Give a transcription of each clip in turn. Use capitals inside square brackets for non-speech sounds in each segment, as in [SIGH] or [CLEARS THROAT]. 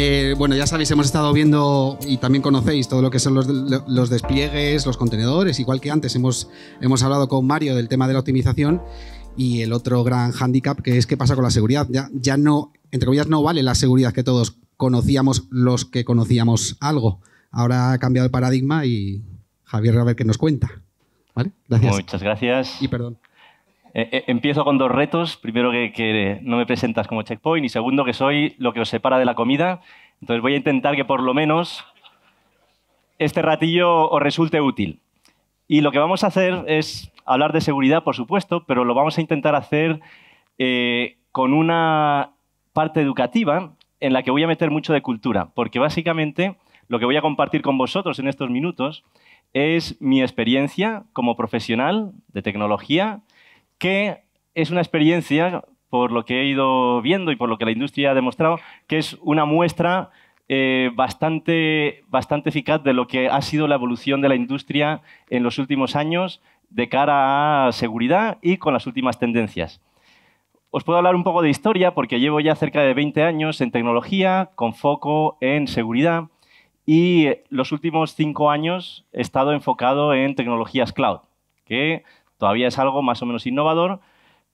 Eh, bueno, ya sabéis, hemos estado viendo y también conocéis todo lo que son los, despliegues, los contenedores, igual que antes hemos, hemos hablado con Mario del tema de la optimización y el otro gran hándicap que es qué pasa con la seguridad. Ya, ya no, entre comillas, no vale la seguridad que todos conocíamos los que conocíamos algo. Ahora ha cambiado el paradigma y Javier a ver qué nos cuenta. ¿Vale? Gracias. Muchas gracias. Y perdón. Eh, eh, empiezo con dos retos. Primero, que, no me presentas como checkpoint y segundo, que soy lo que os separa de la comida. Entonces voy a intentar que por lo menos este ratillo os resulte útil. Y lo que vamos a hacer es hablar de seguridad, por supuesto, pero lo vamos a intentar hacer eh, con una parte educativa en la que voy a meter mucho de cultura, porque básicamente lo que voy a compartir con vosotros en estos minutos es mi experiencia como profesional de tecnología que es una experiencia, por lo que he ido viendo y por lo que la industria ha demostrado, que es una muestra eh, bastante, bastante eficaz de lo que ha sido la evolución de la industria en los últimos años de cara a seguridad y con las últimas tendencias. Os puedo hablar un poco de historia porque llevo ya cerca de 20 años en tecnología, con foco en seguridad y los últimos cinco años he estado enfocado en tecnologías cloud, que Todavía es algo más o menos innovador,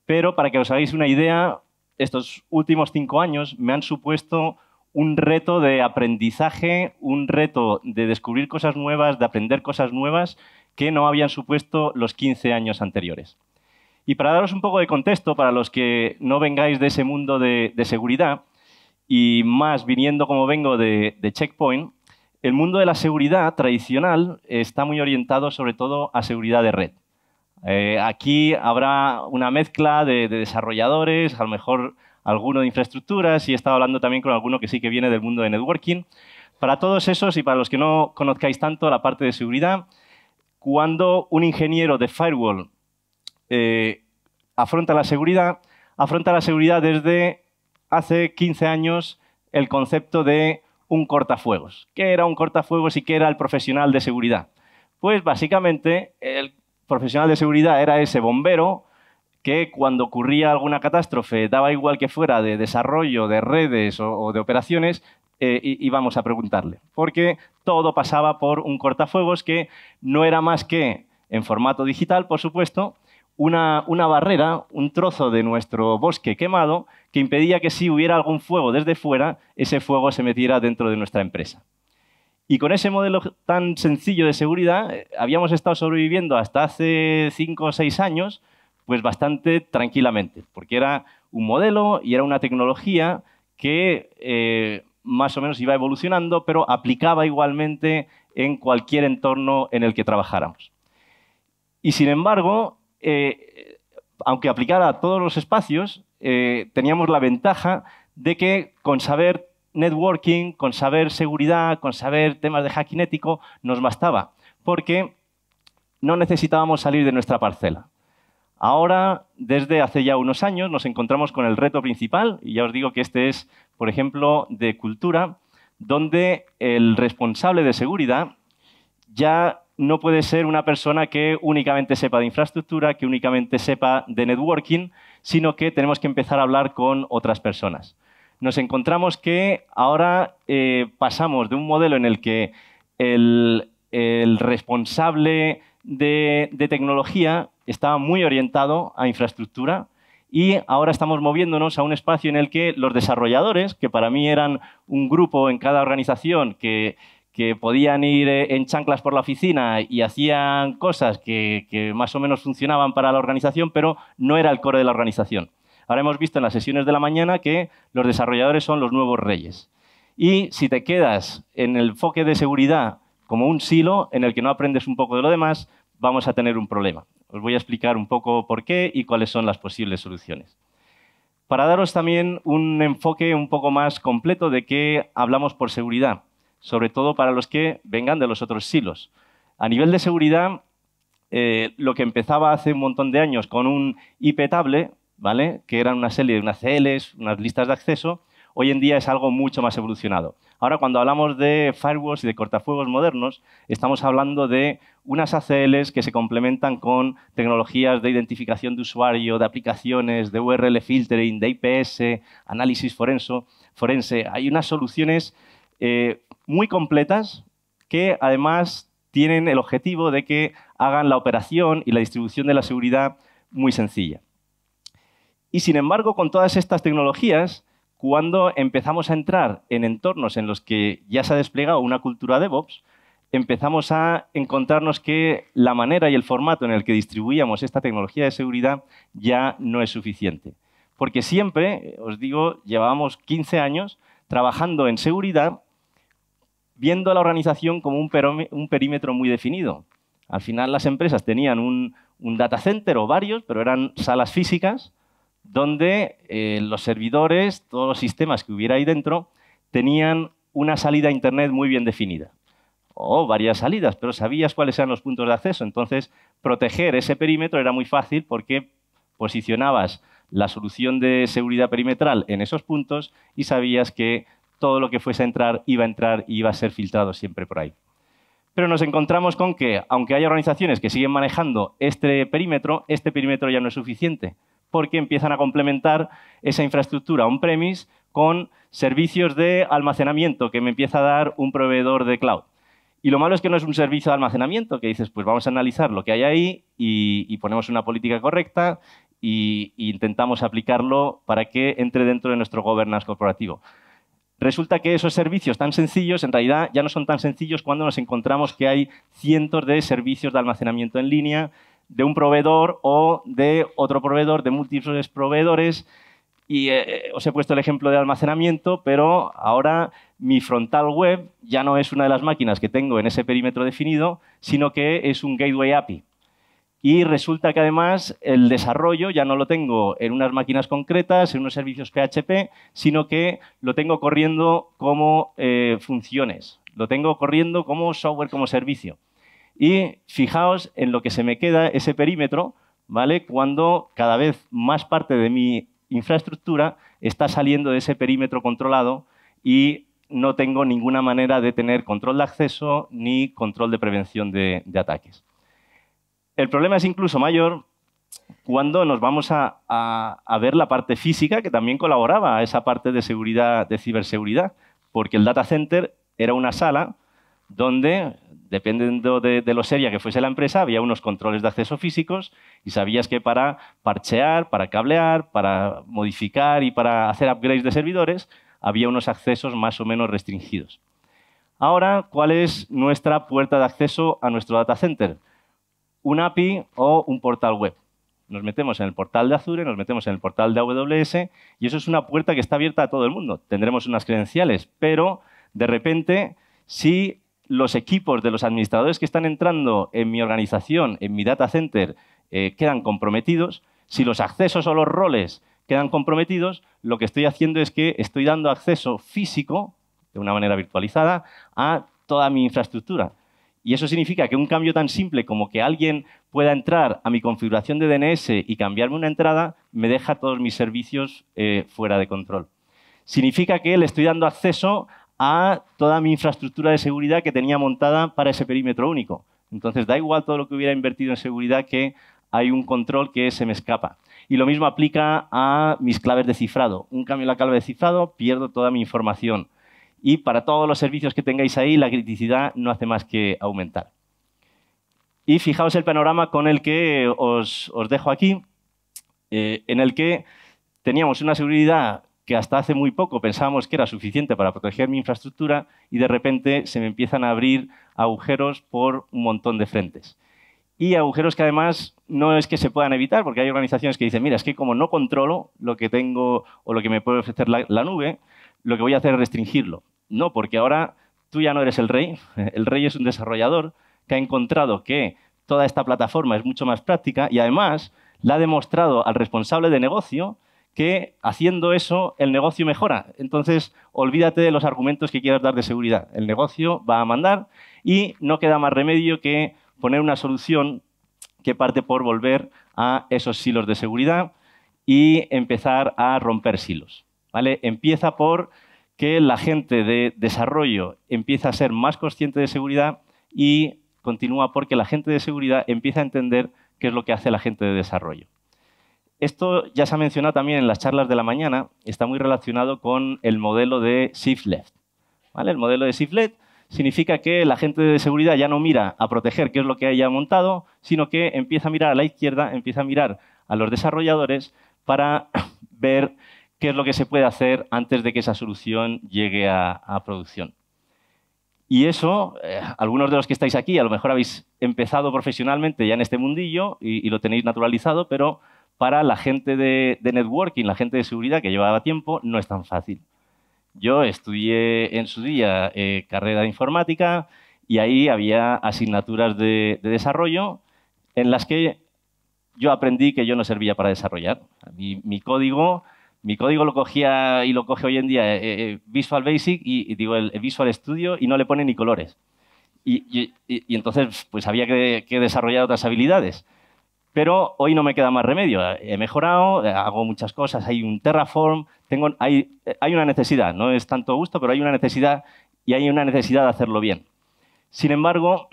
pero para que os hagáis una idea, estos últimos cinco años me han supuesto un reto de aprendizaje, un reto de descubrir cosas nuevas, de aprender cosas nuevas que no habían supuesto los 15 años anteriores. Y para daros un poco de contexto, para los que no vengáis de ese mundo de, seguridad, y más viniendo como vengo de, Checkpoint, el mundo de la seguridad tradicional está muy orientado sobre todo a seguridad de red. Eh, aquí habrá una mezcla de, desarrolladores, a lo mejor alguno de infraestructuras y he estado hablando también con alguno que sí que viene del mundo de networking. Para todos esos y para los que no conozcáis tanto la parte de seguridad, cuando un ingeniero de firewall eh, afronta la seguridad, afronta la seguridad desde hace 15 años el concepto de un cortafuegos. ¿Qué era un cortafuegos y qué era el profesional de seguridad? Pues básicamente el profesional de seguridad era ese bombero que cuando ocurría alguna catástrofe, daba igual que fuera de desarrollo, de redes o, de operaciones, eh, íbamos a preguntarle. Porque todo pasaba por un cortafuegos que no era más que, en formato digital, por supuesto, una, barrera, un trozo de nuestro bosque quemado que impedía que si hubiera algún fuego desde fuera, ese fuego se metiera dentro de nuestra empresa. Y con ese modelo tan sencillo de seguridad, eh, habíamos estado sobreviviendo hasta hace cinco o seis años, pues bastante tranquilamente, porque era un modelo y era una tecnología que eh, más o menos iba evolucionando, pero aplicaba igualmente en cualquier entorno en el que trabajáramos. Y sin embargo, eh, aunque aplicara a todos los espacios, teníamos la ventaja de que con saber networking, con saber seguridad, con saber temas de hacking ético, nos bastaba, porque no necesitábamos salir de nuestra parcela. Ahora, desde hace ya unos años, nos encontramos con el reto principal, y ya os digo que este es, por ejemplo, de cultura, donde el responsable de seguridad ya no puede ser una persona que únicamente sepa de infraestructura, que únicamente sepa de networking, sino que tenemos que empezar a hablar con otras personas nos encontramos que ahora eh, pasamos de un modelo en el que el, responsable de, tecnología estaba muy orientado a infraestructura y ahora estamos moviéndonos a un espacio en el que los desarrolladores, que para mí eran un grupo en cada organización que, podían ir eh, en chanclas por la oficina y hacían cosas que más o menos funcionaban para la organización, pero no era el core de la organización. Ahora hemos visto en las sesiones de la mañana que los desarrolladores son los nuevos reyes. Y si te quedas en el enfoque de seguridad como un silo en el que no aprendes un poco de lo demás, vamos a tener un problema. Os voy a explicar un poco por qué y cuáles son las posibles soluciones. Para daros también un enfoque un poco más completo de qué hablamos por seguridad, sobre todo para los que vengan de los otros silos. A nivel de seguridad, eh, lo que empezaba hace un montón de años con un IP table, que eran una serie de ACLs, unas listas de acceso, hoy en día es algo mucho más evolucionado. Ahora, cuando hablamos de firewalls y de cortafuegos modernos, estamos hablando de unas ACLs que se complementan con tecnologías de identificación de usuario, de aplicaciones, de URL filtering, de IPS, análisis forenso, forense. Hay unas soluciones eh, muy completas que además tienen el objetivo de que hagan la operación y la distribución de la seguridad muy sencilla. Y sin embargo, con todas estas tecnologías, cuando empezamos a entrar en entornos en los que ya se ha desplegado una cultura DevOps, empezamos a encontrarnos que la manera y el formato en el que distribuíamos esta tecnología de seguridad ya no es suficiente. Porque siempre, os digo, llevábamos 15 años trabajando en seguridad, viendo a la organización como un, perímetro muy definido. Al final las empresas tenían un data center o varios, pero eran salas físicas, donde eh, los servidores, todos los sistemas que hubiera ahí dentro, tenían una salida a Internet muy bien definida. O varias salidas, pero sabías cuáles eran los puntos de acceso. Entonces, proteger ese perímetro era muy fácil porque posicionabas la solución de seguridad perimetral en esos puntos y sabías que todo lo que fuese a entrar iba a entrar y iba a ser filtrado siempre por ahí. Pero nos encontramos con que, aunque hay organizaciones que siguen manejando este perímetro, este perímetro ya no es suficiente porque empiezan a complementar esa infraestructura on-premise con servicios de almacenamiento que me empieza a dar un proveedor de cloud. Y lo malo es que no es un servicio de almacenamiento, que dices, pues vamos a analizar lo que hay ahí y, y ponemos una política correcta e intentamos aplicarlo para que entre dentro de nuestro governance corporativo. Resulta que esos servicios tan sencillos en realidad ya no son tan sencillos cuando nos encontramos que hay cientos de servicios de almacenamiento en línea de un proveedor o de otro proveedor, de múltiples proveedores. Y eh, eh, os he puesto el ejemplo de almacenamiento, pero ahora mi frontal web ya no es una de las máquinas que tengo en ese perímetro definido, sino que es un gateway API. Y resulta que además el desarrollo ya no lo tengo en unas máquinas concretas, en unos servicios PHP, sino que lo tengo corriendo como eh, funciones, lo tengo corriendo como software como servicio. Y fijaos en lo que se me queda ese perímetro, ¿vale? Cuando cada vez más parte de mi infraestructura está saliendo de ese perímetro controlado y no tengo ninguna manera de tener control de acceso ni control de prevención de, ataques. El problema es incluso mayor cuando nos vamos a, ver la parte física que también colaboraba a esa parte de seguridad, de ciberseguridad, porque el data center era una sala donde dependiendo de, lo seria que fuese la empresa, había unos controles de acceso físicos y sabías que para parchear, para cablear, para modificar y para hacer upgrades de servidores, había unos accesos más o menos restringidos. Ahora, ¿cuál es nuestra puerta de acceso a nuestro data center? Un API o un portal web. Nos metemos en el portal de Azure, nos metemos en el portal de AWS y eso es una puerta que está abierta a todo el mundo. Tendremos unas credenciales, pero de repente, si los equipos de los administradores que están entrando en mi organización, en mi data center, eh, quedan comprometidos, si los accesos o los roles quedan comprometidos, lo que estoy haciendo es que estoy dando acceso físico, de una manera virtualizada, a toda mi infraestructura. Y eso significa que un cambio tan simple como que alguien pueda entrar a mi configuración de DNS y cambiarme una entrada, me deja todos mis servicios eh, fuera de control. Significa que le estoy dando acceso a toda mi infraestructura de seguridad que tenía montada para ese perímetro único. Entonces, da igual todo lo que hubiera invertido en seguridad que hay un control que se me escapa. Y lo mismo aplica a mis claves de cifrado. Un cambio en la clave de cifrado, pierdo toda mi información. Y para todos los servicios que tengáis ahí, la criticidad no hace más que aumentar. Y fijaos el panorama con el que os, dejo aquí, eh, en el que teníamos una seguridad que hasta hace muy poco pensábamos que era suficiente para proteger mi infraestructura y de repente se me empiezan a abrir agujeros por un montón de frentes. Y agujeros que además no es que se puedan evitar, porque hay organizaciones que dicen, mira, es que como no controlo lo que tengo o lo que me puede ofrecer la, nube, lo que voy a hacer es restringirlo. No, porque ahora tú ya no eres el rey, [LAUGHS] el rey es un desarrollador que ha encontrado que toda esta plataforma es mucho más práctica y además la ha demostrado al responsable de negocio que haciendo eso el negocio mejora. Entonces, olvídate de los argumentos que quieras dar de seguridad. El negocio va a mandar y no queda más remedio que poner una solución que parte por volver a esos silos de seguridad y empezar a romper silos. ¿vale? Empieza por que la gente de desarrollo empieza a ser más consciente de seguridad y continúa porque la gente de seguridad empieza a entender qué es lo que hace la gente de desarrollo. Esto ya se ha mencionado también en las charlas de la mañana, está muy relacionado con el modelo de shift left. El modelo de shift left significa que la gente de seguridad ya no mira a proteger qué es lo que haya montado, sino que empieza a mirar a la izquierda, empieza a mirar a los desarrolladores para [COUGHS] ver qué es lo que se puede hacer antes de que esa solución llegue a, producción. Y eso, eh, algunos de los que estáis aquí, a lo mejor habéis empezado profesionalmente ya en este mundillo y lo tenéis naturalizado, pero para la gente de, networking, la gente de seguridad que llevaba tiempo, no es tan fácil. Yo estudié en su día eh, carrera de informática y ahí había asignaturas de, desarrollo en las que yo aprendí que yo no servía para desarrollar. Mi, código, mi código lo cogía y lo coge hoy en día eh, eh, Visual Basic y, digo el, Visual Studio y no le pone ni colores. Y, entonces pues había que desarrollar otras habilidades. Pero hoy no me queda más remedio. He mejorado, hago muchas cosas, hay un Terraform, hay, una necesidad, no es tanto gusto, pero hay una necesidad y hay una necesidad de hacerlo bien. Sin embargo,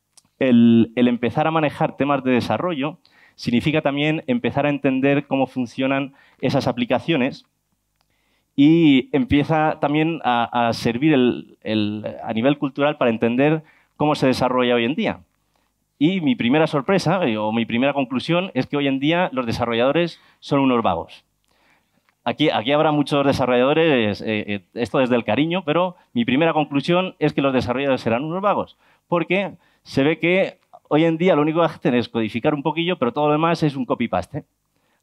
[CLEARS THROAT] el, empezar a manejar temas de desarrollo significa también empezar a entender cómo funcionan esas aplicaciones y empieza también a, servir a nivel cultural para entender cómo se desarrolla hoy en día. Y mi primera sorpresa eh, o mi primera conclusión es que hoy en día los desarrolladores son unos vagos. Aquí, habrá muchos desarrolladores, eh, eh, esto desde el cariño, pero mi primera conclusión es que los desarrolladores serán unos vagos, porque se ve que hoy en día lo único que hacen es codificar un poquillo, pero todo lo demás es un copy-paste.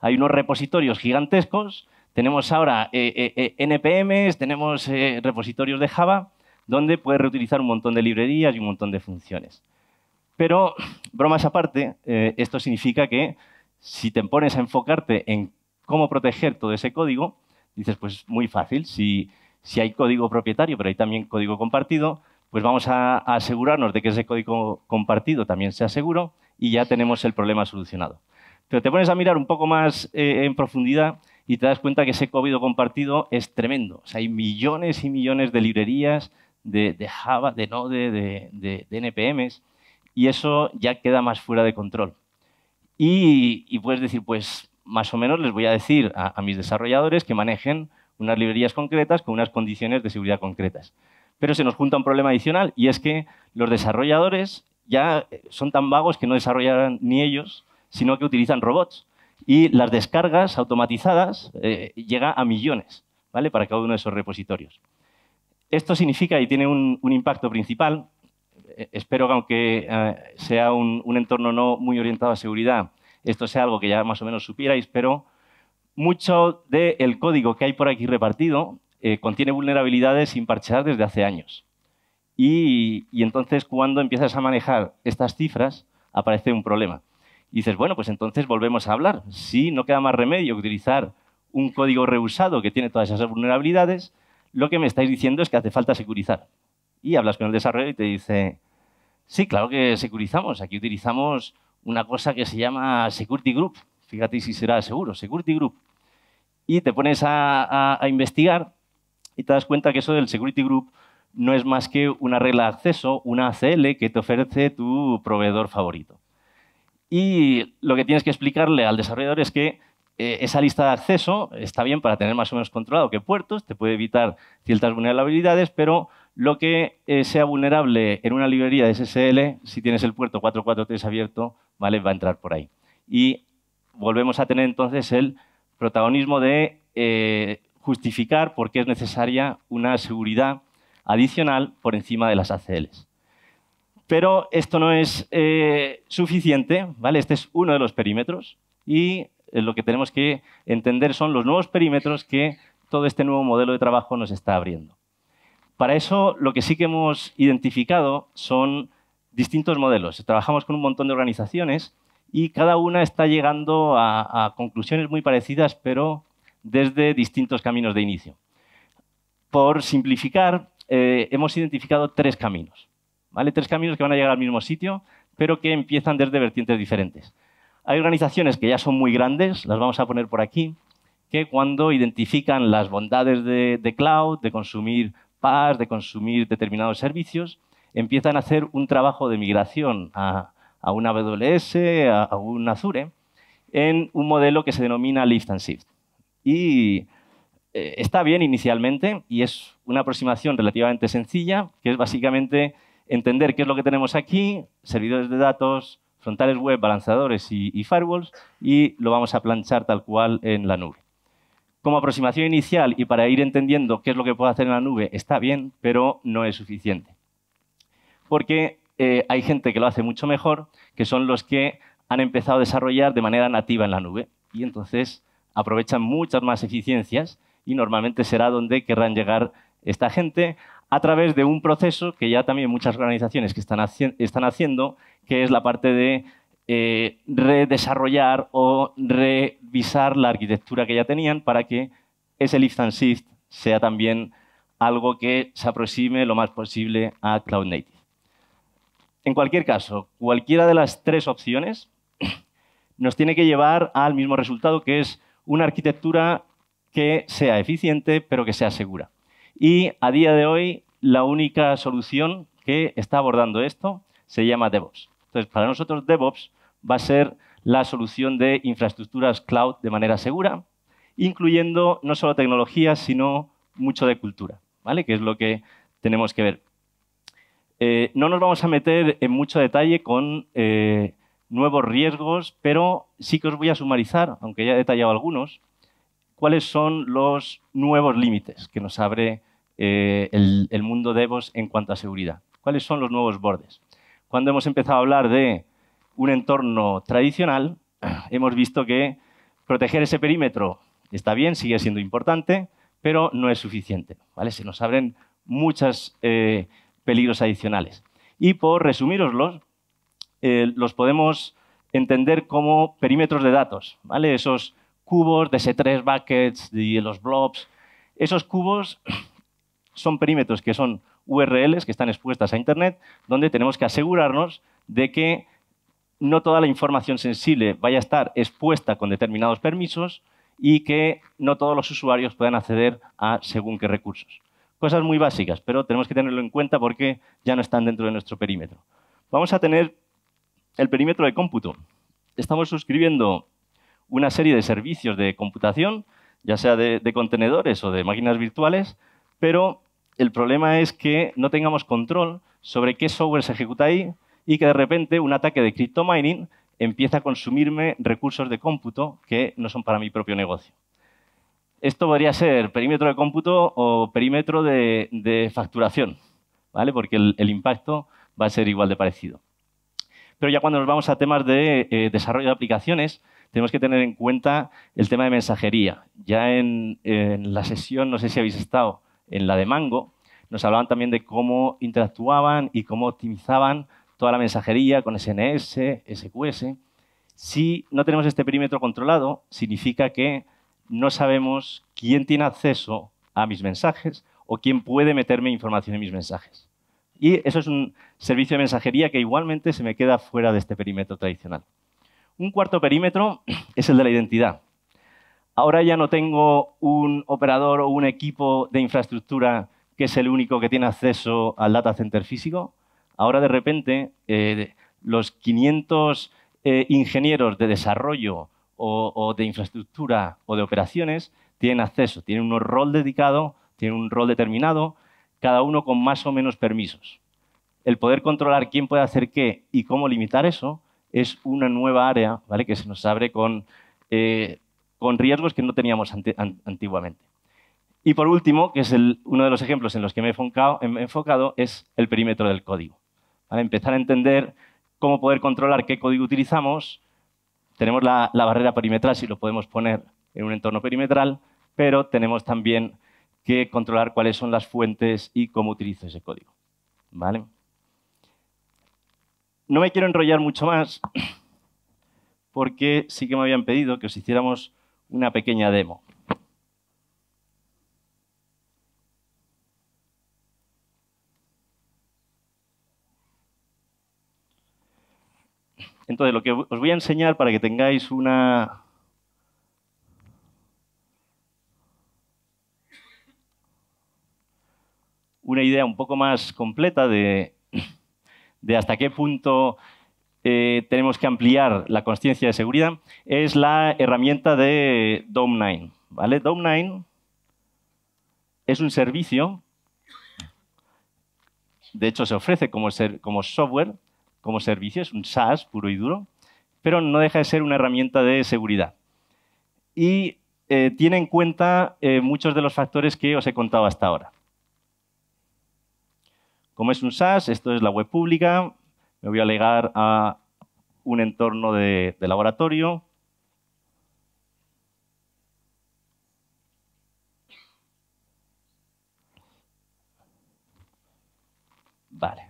Hay unos repositorios gigantescos, tenemos ahora NPMs, tenemos repositorios de Java, donde puedes reutilizar un montón de librerías y un montón de funciones. Pero, bromas aparte, eh, esto significa que si te pones a enfocarte en cómo proteger todo ese código, dices, pues muy fácil, si, hay código propietario, pero hay también código compartido, pues vamos a, asegurarnos de que ese código compartido también sea seguro y ya tenemos el problema solucionado. Pero te pones a mirar un poco más eh, en profundidad y te das cuenta que ese código compartido es tremendo. hay millones y millones de librerías de, Java, de Node, de NPMs y eso ya queda más fuera de control. Y, puedes decir, pues más o menos les voy a decir a, mis desarrolladores que manejen unas librerías concretas con unas condiciones de seguridad concretas. Pero se nos junta un problema adicional y es que los desarrolladores ya eh, son tan vagos que no desarrollan ni ellos, sino que utilizan robots. Y las descargas automatizadas llegan eh, llega a millones ¿vale? para cada uno de esos repositorios. Esto significa y tiene un impacto principal eh, espero que aunque eh, sea un, entorno no muy orientado a seguridad, esto sea algo que ya más o menos supierais, pero mucho del código que hay por aquí repartido eh, contiene vulnerabilidades sin parchear desde hace años. Y, entonces cuando empiezas a manejar estas cifras, aparece un problema. Y dices, bueno, pues entonces volvemos a hablar. Si no queda más remedio que utilizar un código reusado que tiene todas esas vulnerabilidades, lo que me estáis diciendo es que hace falta securizar y hablas con el desarrollador y te dice, sí, claro que securizamos, aquí utilizamos una cosa que se llama Security Group, fíjate si será seguro, Security Group. Y te pones a, investigar y te das cuenta que eso del Security Group no es más que una regla de acceso, una ACL que te ofrece tu proveedor favorito. Y lo que tienes que explicarle al desarrollador es que eh, esa lista de acceso está bien para tener más o menos controlado qué puertos, te puede evitar ciertas vulnerabilidades, pero lo que eh, sea vulnerable en una librería de SSL, si tienes el puerto 443 abierto, va a entrar por ahí. Y volvemos a tener entonces el protagonismo de eh, justificar por qué es necesaria una seguridad adicional por encima de las ACLs. Pero esto no es eh, suficiente, ¿vale? Este es uno de los perímetros y lo que tenemos que entender son los nuevos perímetros que todo este nuevo modelo de trabajo nos está abriendo. Para eso, lo que sí que hemos identificado son distintos modelos. Trabajamos con un montón de organizaciones y cada una está llegando a, conclusiones muy parecidas, pero desde distintos caminos de inicio. Por simplificar, eh, hemos identificado tres caminos, ¿vale? Tres caminos que van a llegar al mismo sitio, pero que empiezan desde vertientes diferentes. Hay organizaciones que ya son muy grandes, las vamos a poner por aquí, que cuando identifican las bondades de cloud, de consumir de consumir determinados servicios, empiezan a hacer un trabajo de migración a, a un AWS, a, un Azure, en un modelo que se denomina Lift and Shift. Y eh, está bien inicialmente y es una aproximación relativamente sencilla, que es básicamente entender qué es lo que tenemos aquí, servidores de datos, frontales web, balanzadores y, y firewalls, y lo vamos a planchar tal cual en la nube como aproximación inicial y para ir entendiendo qué es lo que puedo hacer en la nube está bien, pero no es suficiente. Porque eh, hay gente que lo hace mucho mejor, que son los que han empezado a desarrollar de manera nativa en la nube y entonces aprovechan muchas más eficiencias y normalmente será donde querrán llegar esta gente a través de un proceso que ya también muchas organizaciones que están haciendo, que es la parte de eh, redesarrollar o revisar la arquitectura que ya tenían para que ese lift and shift sea también algo que se aproxime lo más posible a Cloud Native. En cualquier caso, cualquiera de las tres opciones [CLEARS THROAT] nos tiene que llevar al mismo resultado, que es una arquitectura que sea eficiente, pero que sea segura. Y a día de hoy, la única solución que está abordando esto se llama DevOps. Entonces, para nosotros DevOps va a ser la solución de infraestructuras cloud de manera segura, incluyendo no solo tecnología, sino mucho de cultura, ¿vale? que es lo que tenemos que ver. Eh, no nos vamos a meter en mucho detalle con eh, nuevos riesgos, pero sí que os voy a sumarizar, aunque ya he detallado algunos, cuáles son los nuevos límites que nos abre eh, el, el mundo DevOps en cuanto a seguridad. ¿Cuáles son los nuevos bordes? cuando hemos empezado a hablar de un entorno tradicional, [CLEARS THROAT] hemos visto que proteger ese perímetro está bien, sigue siendo importante, pero no es suficiente. ¿vale? Se nos abren muchos eh, peligros adicionales. Y por resumiros, eh, los podemos entender como perímetros de datos. ¿vale? Esos cubos de s 3 buckets, y los blobs, esos cubos [CLEARS THROAT] son perímetros que son URLs que están expuestas a Internet, donde tenemos que asegurarnos de que no toda la información sensible vaya a estar expuesta con determinados permisos y que no todos los usuarios puedan acceder a según qué recursos. Cosas muy básicas, pero tenemos que tenerlo en cuenta porque ya no están dentro de nuestro perímetro. Vamos a tener el perímetro de cómputo. Estamos suscribiendo una serie de servicios de computación, ya sea de, contenedores o de máquinas virtuales, pero el problema es que no tengamos control sobre qué software se ejecuta ahí y que de repente un ataque de crypto mining empieza a consumirme recursos de cómputo que no son para mi propio negocio. Esto podría ser perímetro de cómputo o perímetro de, facturación, ¿vale? porque el, impacto va a ser igual de parecido. Pero ya cuando nos vamos a temas de eh, desarrollo de aplicaciones, tenemos que tener en cuenta el tema de mensajería. Ya en, en la sesión, no sé si habéis estado, en la de Mango, nos hablaban también de cómo interactuaban y cómo optimizaban toda la mensajería con SNS, SQS. Si no tenemos este perímetro controlado, significa que no sabemos quién tiene acceso a mis mensajes o quién puede meterme información en mis mensajes. Y eso es un servicio de mensajería que igualmente se me queda fuera de este perímetro tradicional. Un cuarto perímetro [CLEARS THROAT] es el de la identidad. Ahora ya no tengo un operador o un equipo de infraestructura que es el único que tiene acceso al data center físico. Ahora de repente eh, los 500 eh, ingenieros de desarrollo o, de infraestructura o de operaciones tienen acceso, tienen un rol dedicado, tienen un rol determinado, cada uno con más o menos permisos. El poder controlar quién puede hacer qué y cómo limitar eso es una nueva área ¿vale? que se nos abre con eh, con riesgos que no teníamos antiguamente. Y por último, que es uno de los ejemplos en los que me he enfocado, es el perímetro del código. Empezar a entender cómo poder controlar qué código utilizamos. Tenemos la, barrera perimetral si lo podemos poner en un entorno perimetral, pero tenemos también que controlar cuáles son las fuentes y cómo utilizo ese código. ¿Vale? No me quiero enrollar mucho más porque sí que me habían pedido que os hiciéramos una pequeña demo. Entonces, lo que os voy a enseñar para que tengáis una... una idea un poco más completa de, de hasta qué punto eh, tenemos que ampliar la consciencia de seguridad es la herramienta de DOM9. ¿vale? DOM9 es un servicio, de hecho se ofrece como, software, como servicio, es un SaaS puro y duro, pero no deja de ser una herramienta de seguridad. Y eh, tiene en cuenta eh, muchos de los factores que os he contado hasta ahora. Como es un SaaS, esto es la web pública, me voy a alegar a un entorno de, de laboratorio. Vale.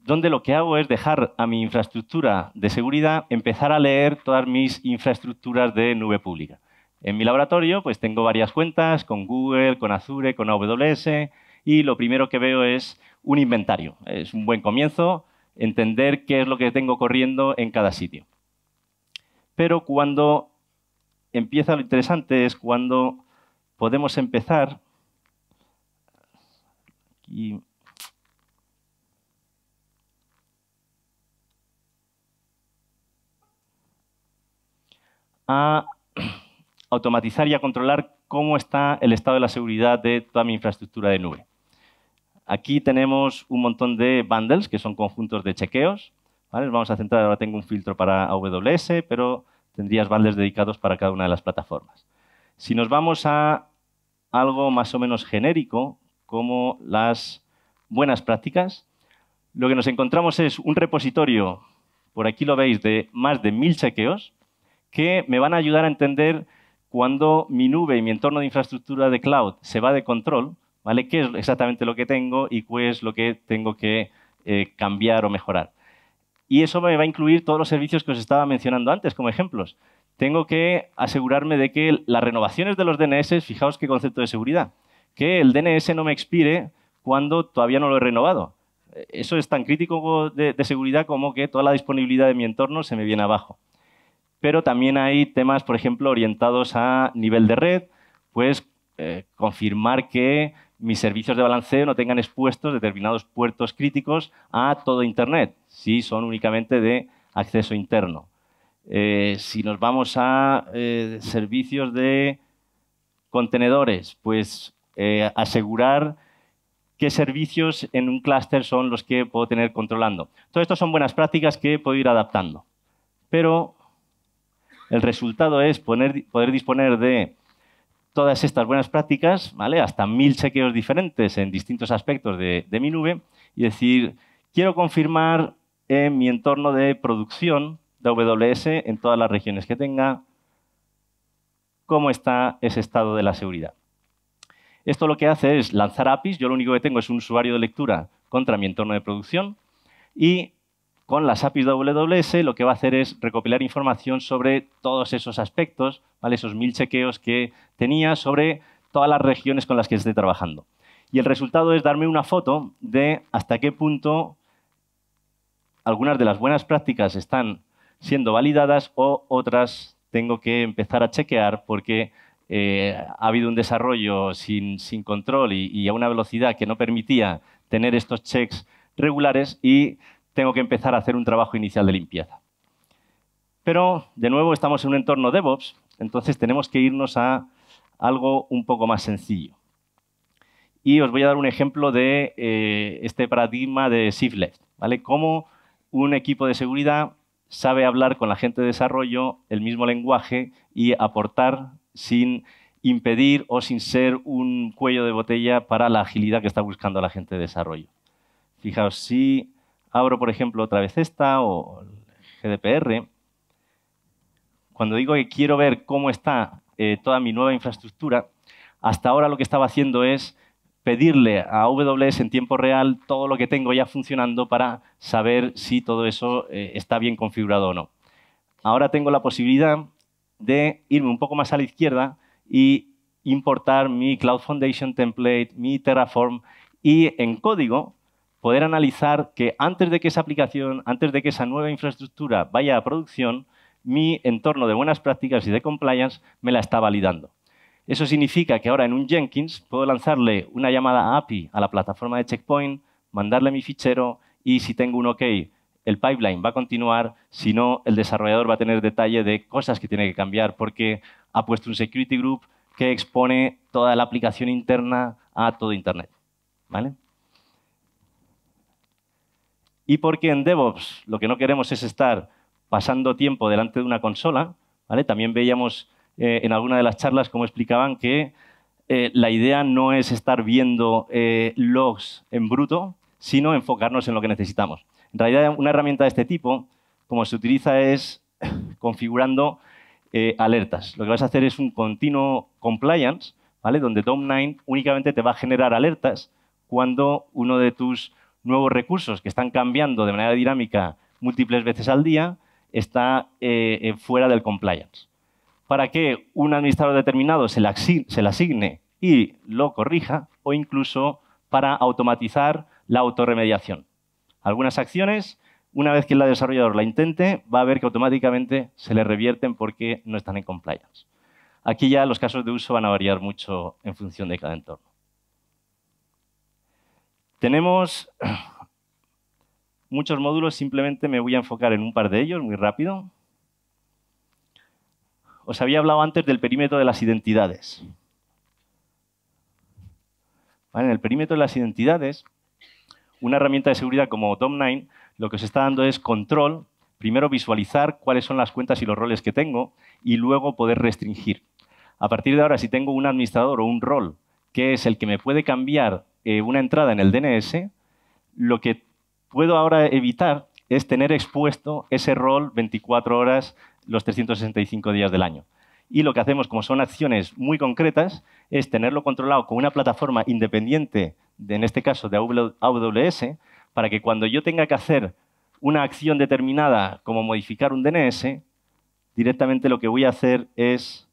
Donde lo que hago es dejar a mi infraestructura de seguridad empezar a leer todas mis infraestructuras de nube pública. En mi laboratorio pues tengo varias cuentas con Google, con Azure, con AWS y lo primero que veo es un inventario. Es un buen comienzo entender qué es lo que tengo corriendo en cada sitio. Pero cuando empieza lo interesante es cuando podemos empezar a automatizar y a controlar cómo está el estado de la seguridad de toda mi infraestructura de nube. Aquí tenemos un montón de bundles, que son conjuntos de chequeos. Vamos a centrar, ahora tengo un filtro para AWS, pero tendrías bundles dedicados para cada una de las plataformas. Si nos vamos a algo más o menos genérico, como las buenas prácticas, lo que nos encontramos es un repositorio, por aquí lo veis, de más de mil chequeos, que me van a ayudar a entender cuando mi nube y mi entorno de infraestructura de cloud se va de control, ¿vale? ¿Qué es exactamente lo que tengo y qué es lo que tengo que eh, cambiar o mejorar? Y eso me va a incluir todos los servicios que os estaba mencionando antes como ejemplos. Tengo que asegurarme de que las renovaciones de los DNS, fijaos qué concepto de seguridad, que el DNS no me expire cuando todavía no lo he renovado. Eso es tan crítico de, seguridad como que toda la disponibilidad de mi entorno se me viene abajo. Pero también hay temas, por ejemplo, orientados a nivel de red, pues eh, confirmar que mis servicios de balanceo no tengan expuestos determinados puertos críticos a todo Internet, si son únicamente de acceso interno. Eh, si nos vamos a eh, servicios de contenedores, pues eh, asegurar qué servicios en un clúster son los que puedo tener controlando. Todo esto son buenas prácticas que puedo ir adaptando. Pero el resultado es poder disponer de todas estas buenas prácticas, ¿vale? hasta mil chequeos diferentes en distintos aspectos de, mi nube, y decir, quiero confirmar en eh, mi entorno de producción de AWS en todas las regiones que tenga, cómo está ese estado de la seguridad. Esto lo que hace es lanzar APIs. Yo lo único que tengo es un usuario de lectura contra mi entorno de producción y con las APIs WWS lo que va a hacer es recopilar información sobre todos esos aspectos, esos mil chequeos que tenía sobre todas las regiones con las que esté trabajando. Y el resultado es darme una foto de hasta qué punto algunas de las buenas prácticas están siendo validadas o otras tengo que empezar a chequear porque eh, ha habido un desarrollo sin, control y, y a una velocidad que no permitía tener estos checks regulares y tengo que empezar a hacer un trabajo inicial de limpieza. Pero, de nuevo, estamos en un entorno DevOps, entonces tenemos que irnos a algo un poco más sencillo. Y os voy a dar un ejemplo de eh, este paradigma de shift left, ¿vale? Cómo un equipo de seguridad sabe hablar con la gente de desarrollo el mismo lenguaje y aportar sin impedir o sin ser un cuello de botella para la agilidad que está buscando la gente de desarrollo. Fijaos, si abro, por ejemplo, otra vez esta o GDPR, cuando digo que quiero ver cómo está eh, toda mi nueva infraestructura, hasta ahora lo que estaba haciendo es pedirle a AWS en tiempo real todo lo que tengo ya funcionando para saber si todo eso eh, está bien configurado o no. Ahora tengo la posibilidad de irme un poco más a la izquierda y importar mi Cloud Foundation template, mi Terraform y en código poder analizar que antes de que esa aplicación, antes de que esa nueva infraestructura vaya a producción, mi entorno de buenas prácticas y de compliance me la está validando. Eso significa que ahora en un Jenkins puedo lanzarle una llamada API a la plataforma de Checkpoint, mandarle mi fichero y si tengo un OK, el pipeline va a continuar, si no, el desarrollador va a tener detalle de cosas que tiene que cambiar porque ha puesto un security group que expone toda la aplicación interna a todo Internet. ¿Vale? Y porque en DevOps lo que no queremos es estar pasando tiempo delante de una consola, También veíamos eh, en alguna de las charlas cómo explicaban que eh, la idea no es estar viendo eh, logs en bruto, sino enfocarnos en lo que necesitamos. En realidad, una herramienta de este tipo, como se utiliza es [COUGHS] configurando alertas. Lo que vas a hacer es un continuo compliance, ¿vale? Donde Dom9 únicamente te va a generar alertas cuando uno de tus nuevos recursos que están cambiando de manera dinámica múltiples veces al día, está eh, eh, fuera del compliance. Para que un administrador determinado se le, asigne y lo corrija, o incluso para automatizar la autorremediación. Algunas acciones, una vez que el desarrollador la intente, va a ver que automáticamente se le revierten porque no están en compliance. Aquí ya los casos de uso van a variar mucho en función de cada entorno. Tenemos [CLEARS THROAT] muchos módulos, simplemente me voy a enfocar en un par de ellos muy rápido. Os había hablado antes del perímetro de las identidades. En el perímetro de las identidades, una herramienta de seguridad como Dom9 lo que os está dando es control, primero visualizar cuáles son las cuentas y los roles que tengo y luego poder restringir. A partir de ahora, si tengo un administrador o un rol que es el que me puede cambiar eh, una entrada en el DNS, lo que puedo ahora evitar es tener expuesto ese rol 24 horas los 365 días del año. Y lo que hacemos, como son acciones muy concretas, es tenerlo controlado con una plataforma independiente, en este caso de AWS, para que cuando yo tenga que hacer una acción determinada, como modificar un DNS, directamente lo que voy a hacer es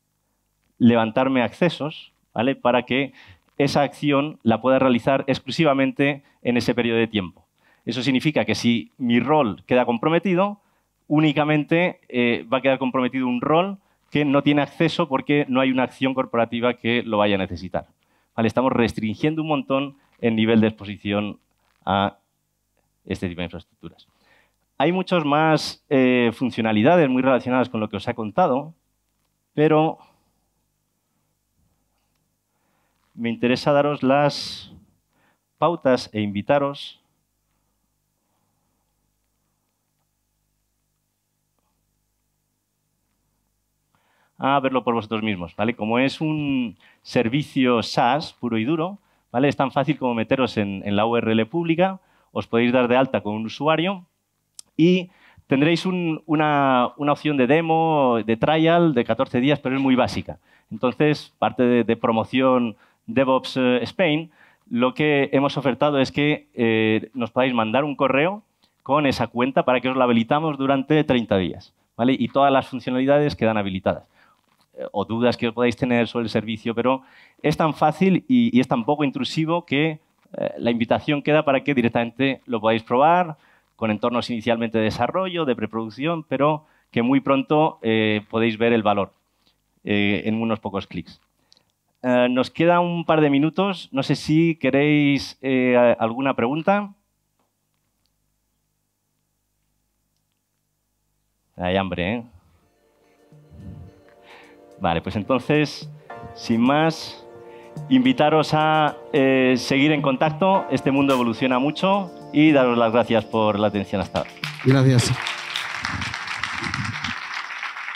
levantarme accesos para que esa acción la pueda realizar exclusivamente en ese periodo de tiempo. Eso significa que si mi rol queda comprometido, únicamente eh, va a quedar comprometido un rol que no tiene acceso porque no hay una acción corporativa que lo vaya a necesitar. Estamos restringiendo un montón el nivel de exposición a este tipo de infraestructuras. Hay muchas más eh, funcionalidades muy relacionadas con lo que os he contado, pero me interesa daros las pautas e invitaros a verlo por vosotros mismos, ¿vale? Como es un servicio SaaS puro y duro, ¿vale? Es tan fácil como meteros en, la URL pública, os podéis dar de alta con un usuario y tendréis una, opción de demo, de trial, de 14 días, pero es muy básica. Entonces, parte de promoción DevOps eh, Spain, lo que hemos ofertado es que eh, nos podáis mandar un correo con esa cuenta para que os la habilitamos durante 30 días. ¿vale? Y todas las funcionalidades quedan habilitadas. Eh, o dudas que os podáis tener sobre el servicio, pero es tan fácil y, es tan poco intrusivo que la invitación queda para que directamente lo podáis probar con entornos inicialmente de desarrollo, de preproducción, pero que muy pronto podéis ver el valor en unos pocos clics. Eh, nos queda un par de minutos. No sé si queréis eh, alguna pregunta. Hay hambre, ¿eh? Vale, pues entonces, sin más, invitaros a seguir en contacto. Este mundo evoluciona mucho y daros las gracias por la atención hasta ahora. Gracias.